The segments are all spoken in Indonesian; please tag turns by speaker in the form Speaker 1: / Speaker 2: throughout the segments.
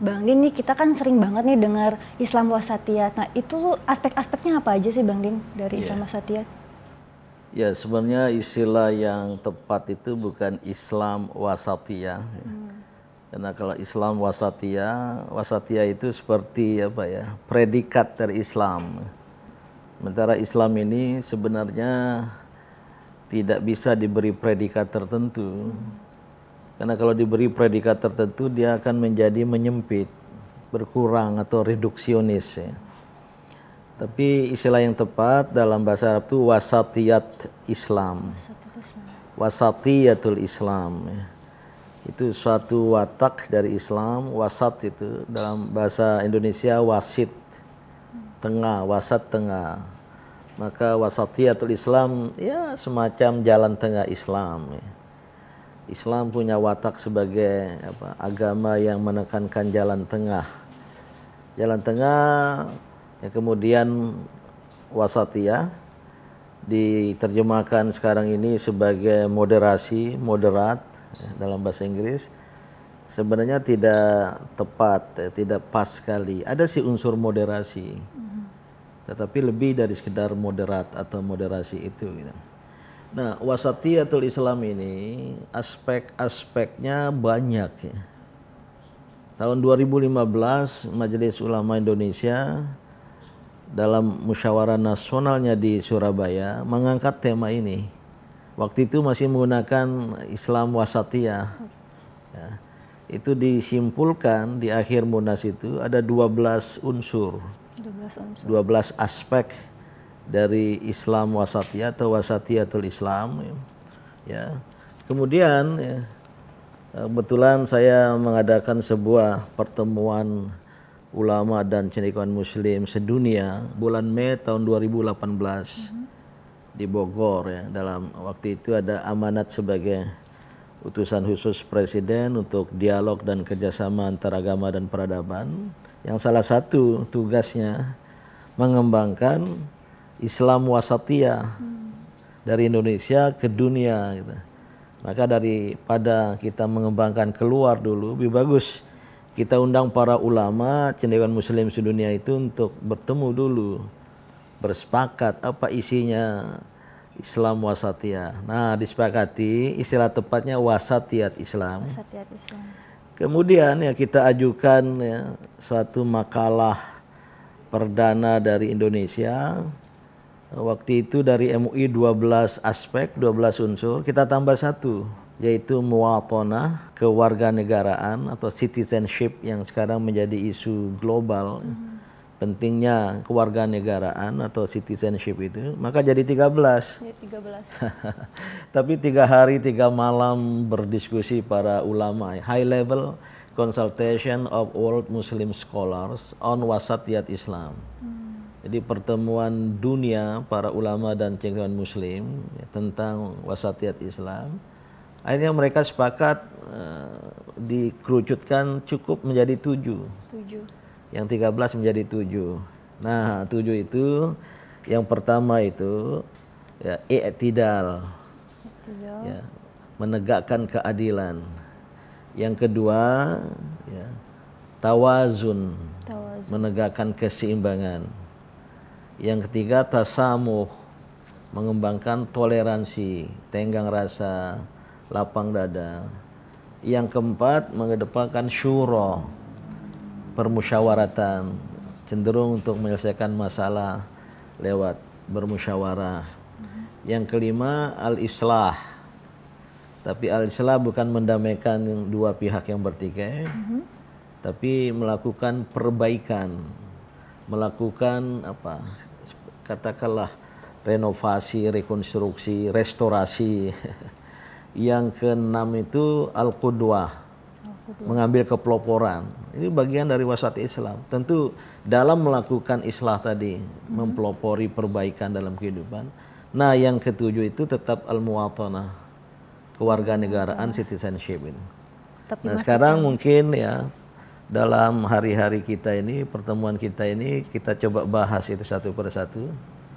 Speaker 1: Bang Din nih kita kan sering banget
Speaker 2: nih dengar Islam wasatiyah. Nah, itu aspek-aspeknya apa aja sih Bang Din dari yeah. Islam wasatiyah?
Speaker 1: Ya, sebenarnya istilah yang tepat itu bukan Islam wasatiyah. Hmm. Karena kalau Islam wasatiyah, wasatiyah itu seperti apa ya? Predikat dari Islam. Sementara Islam ini sebenarnya tidak bisa diberi predikat tertentu. Hmm karena kalau diberi predikat tertentu dia akan menjadi menyempit, berkurang atau reduksionis. Ya. Tapi istilah yang tepat dalam bahasa Arab itu wasatiyat Islam. Wasatiyatul Islam. Ya. Itu suatu watak dari Islam, wasat itu dalam bahasa Indonesia wasit. Tengah, wasat tengah. Maka wasatiyatul Islam ya semacam jalan tengah Islam ya Islam punya watak sebagai apa, agama yang menekankan jalan tengah. Jalan tengah yang kemudian wasatia diterjemahkan sekarang ini sebagai moderasi, moderat ya, dalam bahasa Inggris sebenarnya tidak tepat, ya, tidak pas sekali. Ada sih unsur moderasi, mm-hmm. tetapi lebih dari sekedar moderat atau moderasi itu. Gitu. Nah, wasatiyatul Islam ini aspek-aspeknya banyak ya. Tahun 2015 Majelis Ulama Indonesia dalam musyawarah nasionalnya di Surabaya mengangkat tema ini. Waktu itu masih menggunakan Islam wasatiyah. Ya. Itu disimpulkan di akhir munas itu ada 12 unsur.
Speaker 2: 12 unsur. 12
Speaker 1: aspek dari Islam wasatiyah atau wasatiyatul Islam ya. ya. Kemudian ya, kebetulan saya mengadakan sebuah pertemuan ulama dan cendekiawan muslim sedunia bulan Mei tahun 2018 mm -hmm. di Bogor ya. Dalam waktu itu ada amanat sebagai utusan khusus presiden untuk dialog dan kerjasama antara agama dan peradaban yang salah satu tugasnya mengembangkan Islam wasatiyah hmm. dari Indonesia ke dunia gitu. Maka daripada kita mengembangkan keluar dulu, lebih bagus kita undang para ulama cendekiawan muslim sedunia itu untuk bertemu dulu, bersepakat apa isinya Islam wasatiyah. Nah, disepakati istilah tepatnya wasatiyat Islam.
Speaker 2: Wasatiyat Islam.
Speaker 1: Kemudian ya kita ajukan ya, suatu makalah perdana dari Indonesia Waktu itu dari MUI 12 aspek, 12 unsur, kita tambah satu yaitu muatona kewarganegaraan atau citizenship yang sekarang menjadi isu global. Hmm. Pentingnya kewarganegaraan atau citizenship itu, maka jadi 13. ya, 13. Tapi tiga hari, tiga malam berdiskusi para ulama, high level consultation of world Muslim scholars on wasatiyat Islam. Hmm jadi pertemuan dunia para ulama dan cengkeman muslim ya, tentang wasatiat Islam. Akhirnya mereka sepakat uh, dikerucutkan cukup menjadi tujuh. tujuh. Yang belas menjadi tujuh. Nah tujuh itu yang pertama itu ya, Ya, menegakkan keadilan. Yang kedua ya, tawazun. tawazun. Menegakkan keseimbangan yang ketiga tasamuh, mengembangkan toleransi, tenggang rasa, lapang dada. Yang keempat mengedepankan syuro, permusyawaratan, cenderung untuk menyelesaikan masalah lewat bermusyawarah. Yang kelima al-islah. Tapi al-islah bukan mendamaikan dua pihak yang bertikai. Mm-hmm tapi melakukan perbaikan, melakukan apa katakanlah renovasi, rekonstruksi, restorasi. Yang keenam itu al-qudwah, mengambil kepeloporan. Ini bagian dari wasat Islam. Tentu dalam melakukan islah tadi, hmm mempelopori perbaikan dalam kehidupan. Nah, yang ketujuh itu tetap al-muwatanah, kewarganegaraan, citizenship ini. Tapi nah, sekarang mungkin ya dalam hari-hari kita ini, pertemuan kita ini, kita coba bahas itu satu per satu.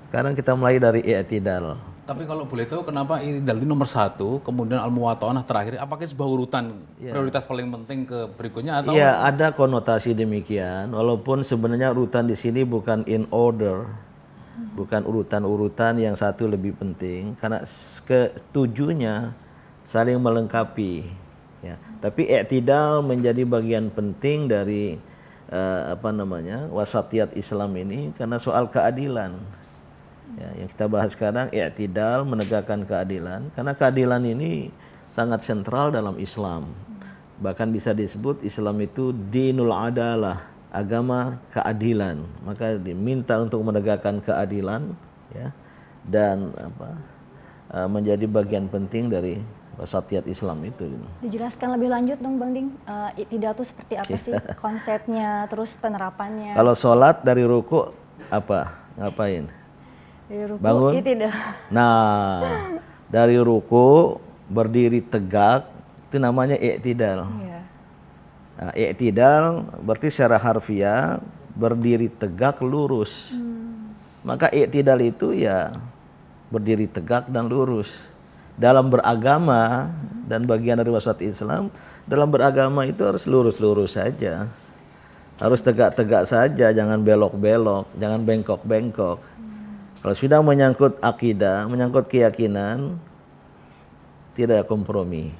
Speaker 1: Sekarang kita mulai dari i'tidal. Tapi kalau boleh tahu kenapa i'tidal ini nomor satu, kemudian al-muwatanah terakhir, apakah sebuah urutan ya. prioritas paling penting ke berikutnya atau? Iya, ada konotasi demikian, walaupun sebenarnya urutan di sini bukan in order, bukan urutan-urutan yang satu lebih penting, karena ketujuhnya saling melengkapi ya tapi i'tidal menjadi bagian penting dari uh, apa namanya wasatiyat Islam ini karena soal keadilan ya, yang kita bahas sekarang i'tidal menegakkan keadilan karena keadilan ini sangat sentral dalam Islam bahkan bisa disebut Islam itu dinul adalah agama keadilan maka diminta untuk menegakkan keadilan ya dan apa eh, menjadi bagian penting dari Wasatiyat Islam itu. Gitu.
Speaker 2: Dijelaskan lebih lanjut dong Bang Ding, uh, eh, tidak tuh seperti apa sih iya. konsepnya, terus penerapannya. Kalau
Speaker 1: sholat dari ruku apa, ngapain?
Speaker 2: Dari ruku, Bangun? Itidak.
Speaker 1: Nah, dari ruku berdiri tegak, itu namanya iktidal. Iya. Nah, iktidal berarti secara harfiah berdiri tegak lurus. Hmm. Maka iktidal itu ya berdiri tegak dan lurus dalam beragama dan bagian dari wasat Islam dalam beragama itu harus lurus-lurus saja harus tegak-tegak saja jangan belok-belok jangan bengkok-bengkok kalau sudah menyangkut akidah menyangkut keyakinan tidak ada kompromi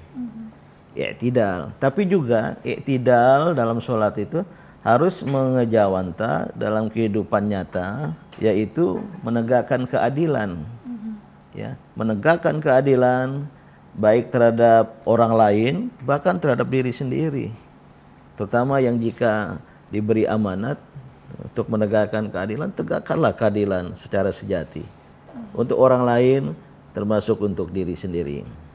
Speaker 1: Ya, mm-hmm. tidak tapi juga tidak dalam sholat itu harus mengejawanta dalam kehidupan nyata yaitu menegakkan keadilan ya, menegakkan keadilan baik terhadap orang lain bahkan terhadap diri sendiri. Terutama yang jika diberi amanat untuk menegakkan keadilan, tegakkanlah keadilan secara sejati untuk orang lain termasuk untuk diri sendiri.